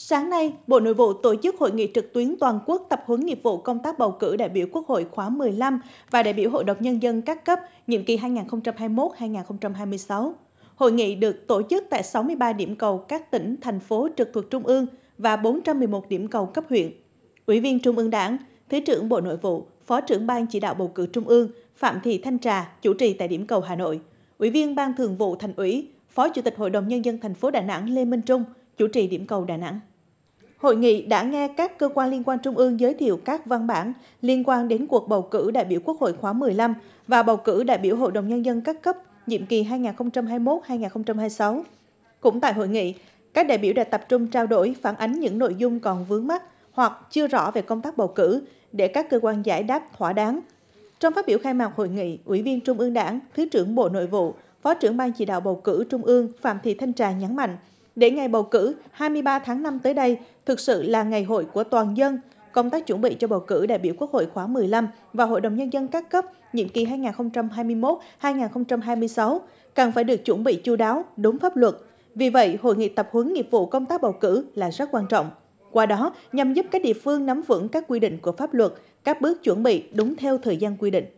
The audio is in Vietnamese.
Sáng nay, Bộ Nội vụ tổ chức hội nghị trực tuyến toàn quốc tập huấn nghiệp vụ công tác bầu cử đại biểu Quốc hội khóa 15 và đại biểu Hội đồng Nhân dân các cấp nhiệm kỳ 2021-2026. Hội nghị được tổ chức tại 63 điểm cầu các tỉnh, thành phố trực thuộc Trung ương và 411 điểm cầu cấp huyện. Ủy viên Trung ương Đảng, Thứ trưởng Bộ Nội vụ, Phó trưởng Ban Chỉ đạo Bầu cử Trung ương Phạm Thị Thanh Trà chủ trì tại điểm cầu Hà Nội. Ủy viên Ban Thường vụ Thành ủy, Phó Chủ tịch Hội đồng Nhân dân thành phố Đà Nẵng Lê Minh Trung chủ trì điểm cầu Đà Nẵng. Hội nghị đã nghe các cơ quan liên quan trung ương giới thiệu các văn bản liên quan đến cuộc bầu cử đại biểu Quốc hội khóa 15 và bầu cử đại biểu Hội đồng Nhân dân các cấp nhiệm kỳ 2021-2026. Cũng tại hội nghị, các đại biểu đã tập trung trao đổi phản ánh những nội dung còn vướng mắt hoặc chưa rõ về công tác bầu cử để các cơ quan giải đáp thỏa đáng. Trong phát biểu khai mạc hội nghị, Ủy viên Trung ương Đảng, Thứ trưởng Bộ Nội vụ, Phó trưởng Ban chỉ đạo bầu cử Trung ương Phạm Thị Thanh Trà nhấn mạnh – để ngày bầu cử 23 tháng 5 tới đây thực sự là ngày hội của toàn dân, công tác chuẩn bị cho bầu cử đại biểu Quốc hội khóa 15 và Hội đồng Nhân dân các cấp nhiệm kỳ 2021-2026 càng phải được chuẩn bị chu đáo, đúng pháp luật. Vì vậy, hội nghị tập huấn nghiệp vụ công tác bầu cử là rất quan trọng. Qua đó, nhằm giúp các địa phương nắm vững các quy định của pháp luật, các bước chuẩn bị đúng theo thời gian quy định.